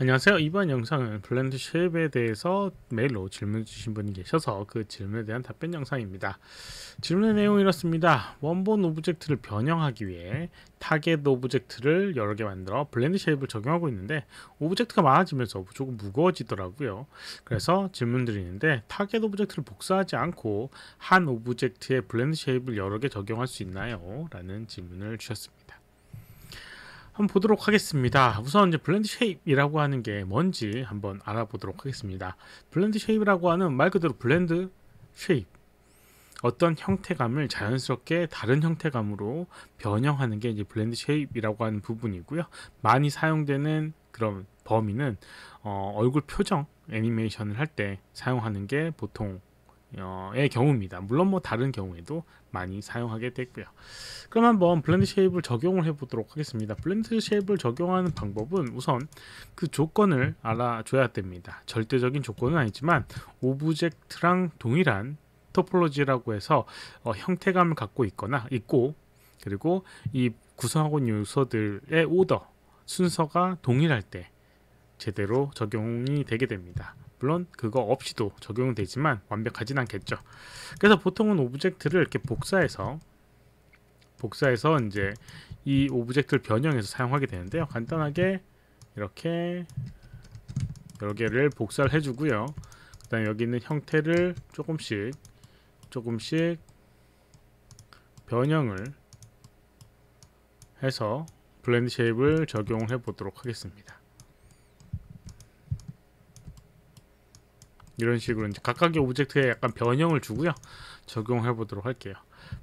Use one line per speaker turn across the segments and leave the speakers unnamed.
안녕하세요. 이번 영상은 블렌드 쉐입에 대해서 메일로 질문 주신 분이 계셔서 그 질문에 대한 답변 영상입니다. 질문의 내용이 이렇습니다. 원본 오브젝트를 변형하기 위해 타겟 오브젝트를 여러 개 만들어 블렌드 쉐입을 적용하고 있는데 오브젝트가 많아지면서 조금 무거워지더라고요. 그래서 질문 드리는데 타겟 오브젝트를 복사하지 않고 한 오브젝트에 블렌드 쉐입을 여러 개 적용할 수 있나요? 라는 질문을 주셨습니다. 한번 보도록 하겠습니다. 우선 이제 블렌드 쉐입이라고 하는 게 뭔지 한번 알아보도록 하겠습니다. 블렌드 쉐입이라고 하는 말 그대로 블렌드 쉐입. 어떤 형태감을 자연스럽게 다른 형태감으로 변형하는 게 이제 블렌드 쉐입이라고 하는 부분이고요. 많이 사용되는 그런 범위는 어, 얼굴 표정 애니메이션을 할 때 사용하는 게 보통 어, 의 경우입니다. 물론 뭐 다른 경우에도 많이 사용하게 됐고요. 그럼 한번 블렌드 쉐입을 적용을 해보도록 하겠습니다. 블렌드 쉐입을 적용하는 방법은 우선 그 조건을 알아줘야 됩니다. 절대적인 조건은 아니지만 오브젝트랑 동일한 토폴로지라고 해서 어, 형태감을 갖고 있거나 있고 그리고 이 구성하고 있는 요소들의 오더 순서가 동일할 때 제대로 적용이 되게 됩니다. 물론 그거 없이도 적용은 되지만 완벽하진 않겠죠. 그래서 보통은 오브젝트를 이렇게 복사해서 복사해서 이제 이 오브젝트를 변형해서 사용하게 되는데요. 간단하게 이렇게 여러 개를 복사를 해주고요. 그 다음에 여기 있는 형태를 조금씩 조금씩 변형을 해서 블렌드 쉐입을 적용해 보도록 하겠습니다. 이런 식으로 이제 각각의 오브젝트에 약간 변형을 주고요. 적용해 보도록 할게요.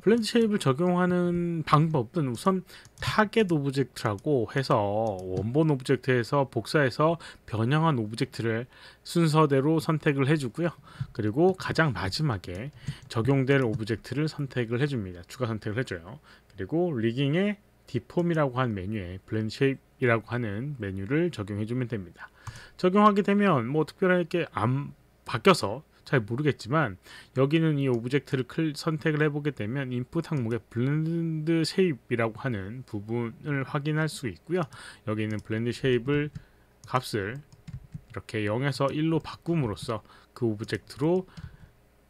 블렌드 쉐입을 적용하는 방법은 우선 타겟 오브젝트라고 해서 원본 오브젝트에서 복사해서 변형한 오브젝트를 순서대로 선택을 해주고요. 그리고 가장 마지막에 적용될 오브젝트를 선택을 해줍니다. 추가 선택을 해줘요. 그리고 리깅의 디폼이라고 한 메뉴에 블렌드 쉐입이라고 하는 메뉴를 적용해주면 됩니다. 적용하게 되면 뭐 특별하게 안 바뀌어서 잘 모르겠지만 여기는 이 오브젝트를 선택을 해보게 되면 인풋 항목의 블렌드 쉐입이라고 하는 부분을 확인할 수 있고요 여기 있는 블렌드 쉐입을 값을 이렇게 0에서 1로 바꿈으로써 그 오브젝트로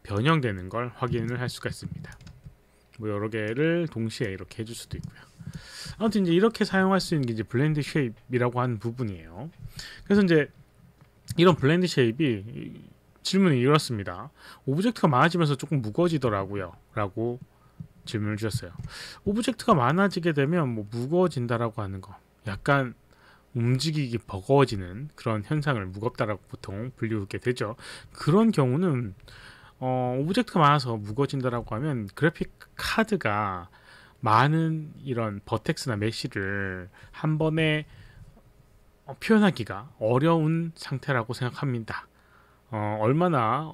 변형되는 걸 확인을 할 수가 있습니다 뭐 여러 개를 동시에 이렇게 해줄 수도 있고요 아무튼 이제 이렇게 사용할 수 있는 게 이제 블렌드 쉐입이라고 하는 부분이에요 그래서 이제 이런 블렌드 쉐입이 질문이 이렇습니다. 오브젝트가 많아지면서 조금 무거워지더라고요. 라고 질문을 주셨어요. 오브젝트가 많아지게 되면 뭐 무거워진다라고 하는 거. 약간 움직이기 버거워지는 그런 현상을 무겁다라고 보통 불리우게 되죠. 그런 경우는 어, 오브젝트가 많아서 무거워진다라고 하면 그래픽 카드가 많은 이런 버텍스나 메쉬를 한 번에 어, 표현하기가 어려운 상태라고 생각합니다. 어, 얼마나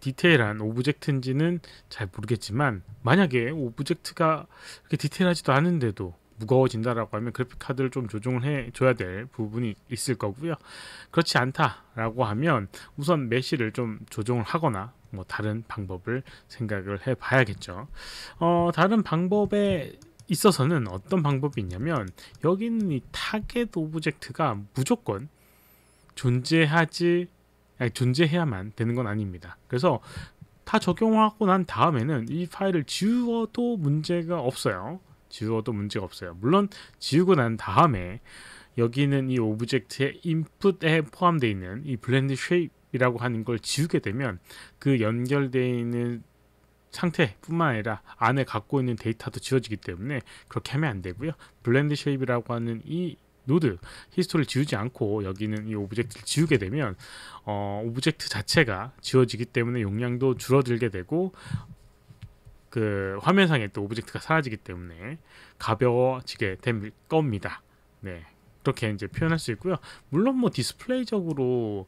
디테일한 오브젝트인지는 잘 모르겠지만 만약에 오브젝트가 그렇게 디테일하지도 않은데도 무거워진다라고 하면 그래픽 카드를 좀 조정을 해 줘야 될 부분이 있을 거고요. 그렇지 않다라고 하면 우선 메시를 좀 조정을 하거나 뭐 다른 방법을 생각을 해 봐야겠죠. 어, 다른 방법에 있어서는 어떤 방법이 있냐면 여기는 이 타겟 오브젝트가 무조건 존재하지 존재해야만 되는 건 아닙니다. 그래서 다 적용하고 난 다음에는 이 파일을 지우어도 문제가 없어요. 지우어도 문제가 없어요. 물론 지우고 난 다음에 여기는 이 오브젝트의 인풋에 포함되어 있는 이 블렌드 쉐입이라고 하는 걸 지우게 되면 그 연결되어 있는 상태뿐만 아니라 안에 갖고 있는 데이터도 지워지기 때문에 그렇게 하면 안 되고요. 블렌드 쉐입이라고 하는 이 노드 히스토리를 지우지 않고 여기는 이 오브젝트를 지우게 되면 어, 오브젝트 자체가 지워지기 때문에 용량도 줄어들게 되고 그 화면상에 또 오브젝트가 사라지기 때문에 가벼워지게 될 겁니다. 네. 그렇게 이제 표현할 수 있고요. 물론 뭐 디스플레이적으로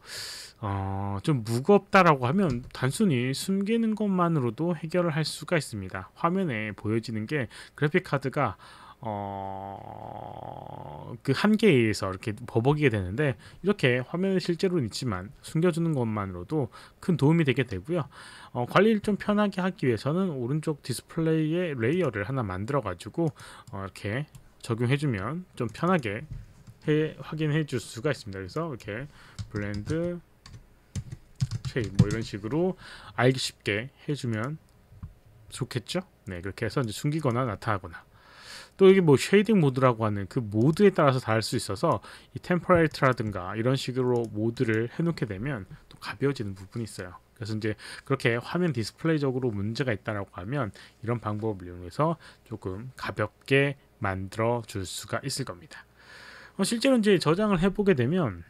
어, 좀 무겁다라고 하면 단순히 숨기는 것만으로도 해결을 할 수가 있습니다. 화면에 보여지는 게 그래픽 카드가 어, 그 한계에 의해서 이렇게 버벅이게 되는데 이렇게 화면에 실제로는 있지만 숨겨주는 것만으로도 큰 도움이 되게 되고요. 어, 관리를 좀 편하게 하기 위해서는 오른쪽 디스플레이에 레이어를 하나 만들어 가지고 어, 이렇게 적용해주면 좀 편하게 해, 확인해 줄 수가 있습니다. 그래서 이렇게 블렌드 쉐입 뭐 이런 식으로 알기 쉽게 해주면 좋겠죠? 네 그렇게 해서 이제 숨기거나 나타나거나 또 이게 뭐 쉐이딩 모드라고 하는 그 모드에 따라서 다를 수 있어서 이 템퍼레이트라든가 이런 식으로 모드를 해놓게 되면 또 가벼워지는 부분이 있어요. 그래서 이제 그렇게 화면 디스플레이적으로 문제가 있다라고 하면 이런 방법을 이용해서 조금 가볍게 만들어 줄 수가 있을 겁니다. 어, 실제로 이제 저장을 해보게 되면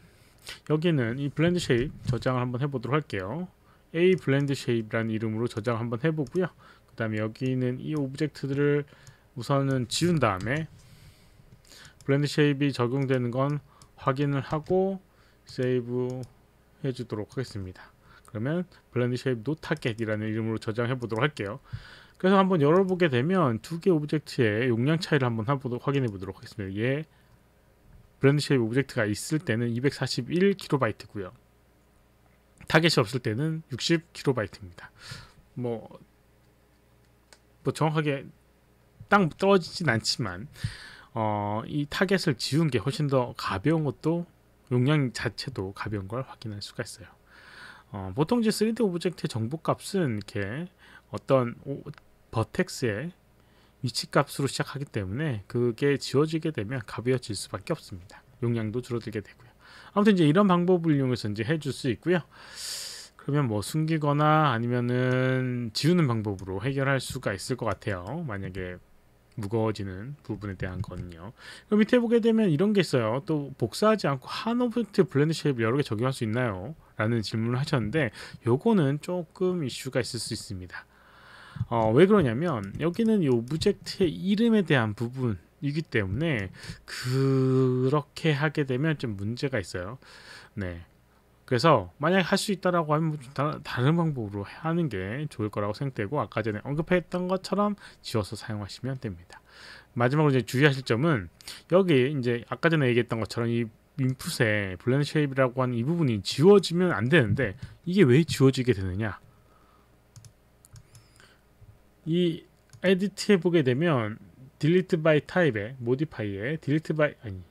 여기는 이 블렌드 쉐입 저장을 한번 해보도록 할게요. A 블렌드 쉐입이라는 이름으로 저장 한번 해보고요. 그 다음에 여기 는이 오브젝트들을 우선은 지운 다음에 블렌드 쉐입이 적용되는 건 확인을 하고 세이브 해주도록 하겠습니다. 그러면 블렌드 쉐입 노타겟이라는 이름으로 저장해 보도록 할게요. 그래서 한번 열어보게 되면 두 개 오브젝트의 용량 차이를 한번 확인해 보도록 하겠습니다. 얘블랜드 예. 쉐입 오브젝트가 있을 때는 241KB고요. 타겟이 없을 때는 60KB입니다. 뭐, 뭐 정확하게 딱 떨어지진 않지만 어, 이 타겟을 지운 게 훨씬 더 가벼운 것도 용량 자체도 가벼운 걸 확인할 수가 있어요. 어, 보통 이제 3D 오브젝트의 정보 값은 이렇게 어떤 오, 버텍스의 위치 값으로 시작하기 때문에 그게 지워지게 되면 가벼워질 수밖에 없습니다. 용량도 줄어들게 되고요. 아무튼 이제 이런 방법을 이용해서 이제 해줄 수 있고요. 그러면 뭐 숨기거나 아니면은 지우는 방법으로 해결할 수가 있을 것 같아요. 만약에 무거워지는 부분에 대한 건요. 그 밑에 보게 되면 이런 게 있어요. 또 복사하지 않고 한 오브젝트 블렌드 쉐입 여러 개 적용할 수 있나요? 라는 질문을 하셨는데 요거는 조금 이슈가 있을 수 있습니다. 어, 왜 그러냐면 여기는 이 오브젝트의 이름에 대한 부분 이기 때문에 그렇게 하게 되면 좀 문제가 있어요. 네. 그래서 만약에 할 수 있다라고 하면 다, 다른 방법으로 하는 게 좋을 거라고 생각되고 아까 전에 언급했던 것처럼 지워서 사용하시면 됩니다. 마지막으로 이제 주의하실 점은 여기 이제 아까 전에 얘기했던 것처럼 이민풋의 블렌드 쉐입이라고 하는 이 부분이 지워지면 안 되는데 이게 왜 지워지게 되느냐 이 에디트에 보게 되면 딜리트 바이 타입의모디 d 이의 딜리트 바이 아니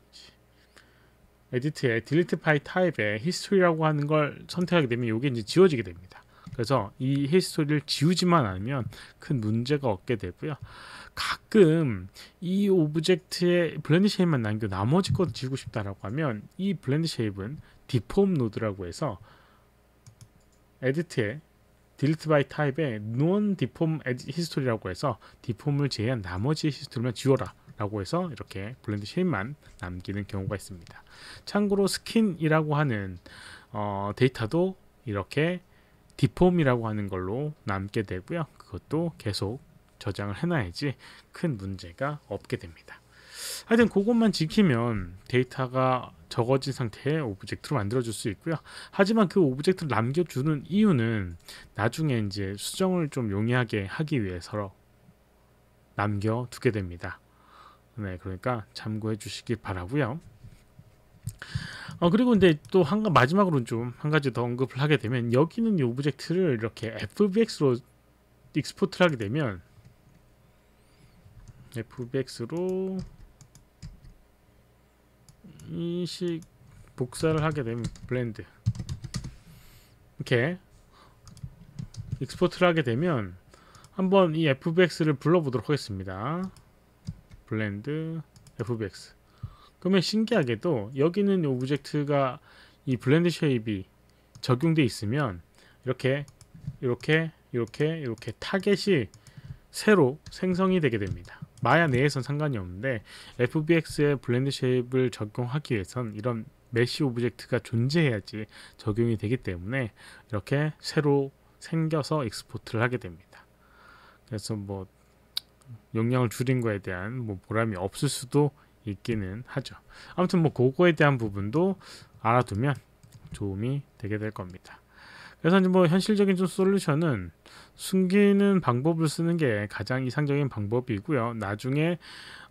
에디트에 딜리트 파일 타입에 히스토리라고 하는 걸 선택하게 되면 이게 이제 지워지게 됩니다. 그래서 이 히스토리를 지우지만 않으면 큰 문제가 없게 되고요. 가끔 이 오브젝트에 블렌드 쉐입만 남겨 나머지 것 지우고 싶다라고 하면 이 블렌드 쉐입은 디폼 노드라고 해서 에디트에 딜리트 바이 타입에 논 디폼 에디 히스토리라고 해서 디폼을 제외한 나머지 히스토리만 지워라 라고 해서 이렇게 블렌드 쉐입만 남기는 경우가 있습니다 참고로 스킨이라고 하는 어, 데이터도 이렇게 디폼이라고 하는 걸로 남게 되고요 그것도 계속 저장을 해놔야지 큰 문제가 없게 됩니다 하여튼 그것만 지키면 데이터가 적어진 상태의 오브젝트로 만들어줄 수 있고요. 하지만 그 오브젝트를 남겨주는 이유는 나중에 이제 수정을 좀 용이하게 하기 위해서 남겨두게 됩니다. 네, 그러니까 참고해 주시기 바라고요. 어, 그리고 근데 또한 마지막으로 좀 한 가지 더 언급을 하게 되면 여기는 이 오브젝트를 이렇게 FBX로 익스포트를 하게 되면 FBX로 인식 복사를 하게 되면 블렌드 이렇게 익스포트를 하게 되면 한번 이 FBX를 불러보도록 하겠습니다. 블렌드 FBX 그러면 신기하게도 여기는 이 오브젝트가 이 블렌드 쉐입이 적용돼 있으면 이렇게 이렇게 이렇게 이렇게 타겟이 새로 생성이 되게 됩니다 마야 내에선 상관이 없는데 FBX의 블렌드 쉐입을 적용하기 위해선 이런 메쉬 오브젝트가 존재해야지 적용이 되기 때문에 이렇게 새로 생겨서 익스포트를 하게 됩니다 그래서 뭐 용량을 줄인 거에 대한 뭐 보람이 없을 수도 있기는 하죠. 아무튼 뭐 그거에 대한 부분도 알아두면 도움이 되게 될 겁니다. 그래서 이제 뭐 현실적인 좀 솔루션은 숨기는 방법을 쓰는 게 가장 이상적인 방법이고요. 나중에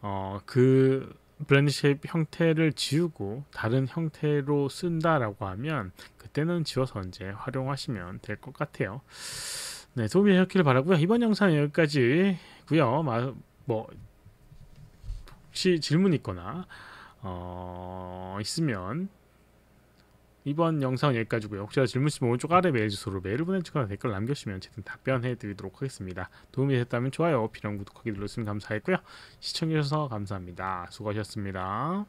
어, 그 블렌드쉐입 형태를 지우고 다른 형태로 쓴다라고 하면 그때는 지워서 언제 활용하시면 될 것 같아요. 네, 도움이 되셨기를 바라고요. 이번 영상 여기까지 고요. 뭐 혹시 질문 있거나 어, 있으면 이번 영상은 여기까지고요. 혹시 질문 있으면 오른쪽 아래 메일 주소로 메일을 보내주거나 댓글 남겨주시면 제든 답변해드리도록 하겠습니다. 도움이 됐다면 좋아요, 필요한 구독하기 눌러주시면 감사하고요 시청해주셔서 감사합니다. 수고하셨습니다.